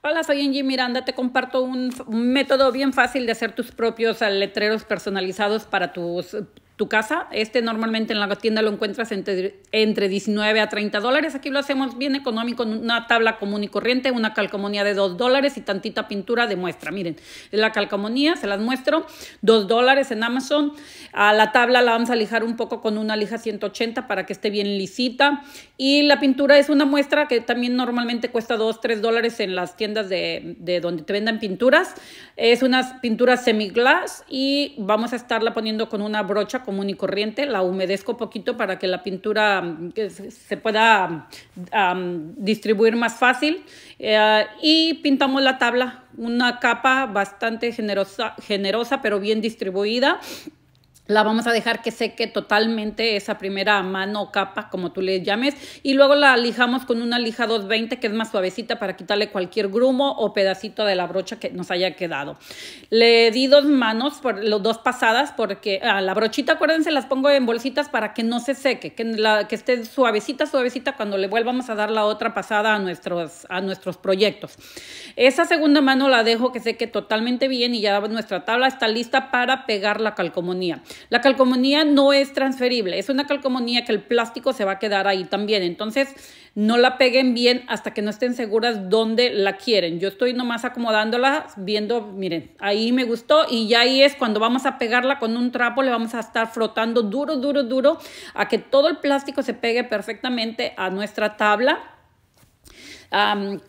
Hola, soy Angie Miranda. Te comparto un, método bien fácil de hacer tus propios eh, letreros personalizados para tus tu casa. Este normalmente en la tienda lo encuentras entre, entre 19 a 30 dólares. Aquí lo hacemos bien económico, una tabla común y corriente, una calcomonía de 2 dólares y tantita pintura de muestra. Miren, la calcomonía se las muestro, 2 dólares en Amazon. A la tabla la vamos a lijar un poco con una lija 180 para que esté bien lisita. Y la pintura es una muestra que también normalmente cuesta 2, 3 dólares en las tiendas de, donde te vendan pinturas. Es unas pinturas glass y vamos a estarla poniendo con una brocha común y corriente, la humedezco poquito para que la pintura mm, se pueda mm, distribuir más fácil eh, y pintamos la tabla, una capa bastante generosa pero bien distribuida la vamos a dejar que seque totalmente esa primera mano o capa, como tú le llames, y luego la lijamos con una lija 220 que es más suavecita para quitarle cualquier grumo o pedacito de la brocha que nos haya quedado. Le di dos manos, por, dos pasadas, porque a ah, la brochita, acuérdense, las pongo en bolsitas para que no se seque, que, esté suavecita, suavecita cuando le vuelvamos a dar la otra pasada a nuestros, a nuestros proyectos. Esa segunda mano la dejo que seque totalmente bien y ya nuestra tabla está lista para pegar la calcomanía. La calcomanía no es transferible, es una calcomanía que el plástico se va a quedar ahí también. Entonces, no la peguen bien hasta que no estén seguras dónde la quieren. Yo estoy nomás acomodándola, viendo, miren, ahí me gustó y ya ahí es cuando vamos a pegarla con un trapo, le vamos a estar frotando duro, duro, duro, a que todo el plástico se pegue perfectamente a nuestra tabla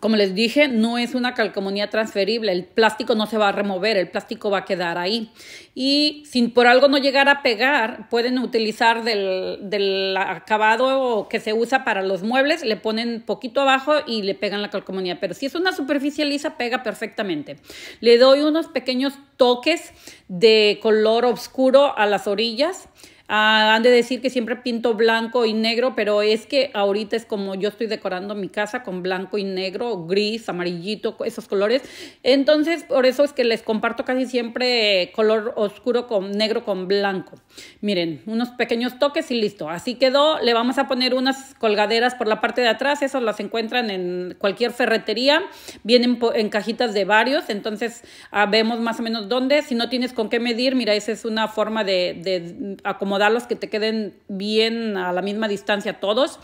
como les dije, no es una calcomanía transferible. El plástico no se va a remover, el plástico va a quedar ahí. Y si por algo no llegar a pegar, pueden utilizar del, del acabado que se usa para los muebles, le ponen poquito abajo y le pegan la calcomanía. Pero si es una superficie lisa, pega perfectamente. Le doy unos pequeños toques de color oscuro a las orillas. Ah, han de decir que siempre pinto blanco y negro, pero es que ahorita es como yo estoy decorando mi casa con blanco y negro, gris, amarillito, esos colores. Entonces, por eso es que les comparto casi siempre color oscuro con negro con blanco. Miren, unos pequeños toques y listo. Así quedó. Le vamos a poner unas colgaderas por la parte de atrás. Esas las encuentran en cualquier ferretería. Vienen en cajitas de varios. Entonces, ah, vemos más o menos dónde. Si no tienes con qué medir, mira, esa es una forma de, de mm, acomodar los que te queden bien a la misma distancia todos,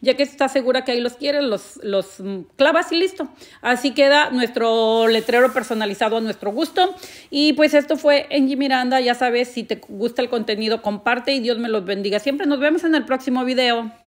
ya que estás segura que ahí los quieres, los, los clavas y listo. Así queda nuestro letrero personalizado a nuestro gusto. Y pues esto fue Angie Miranda, ya sabes, si te gusta el contenido, comparte y Dios me los bendiga. Siempre nos vemos en el próximo video.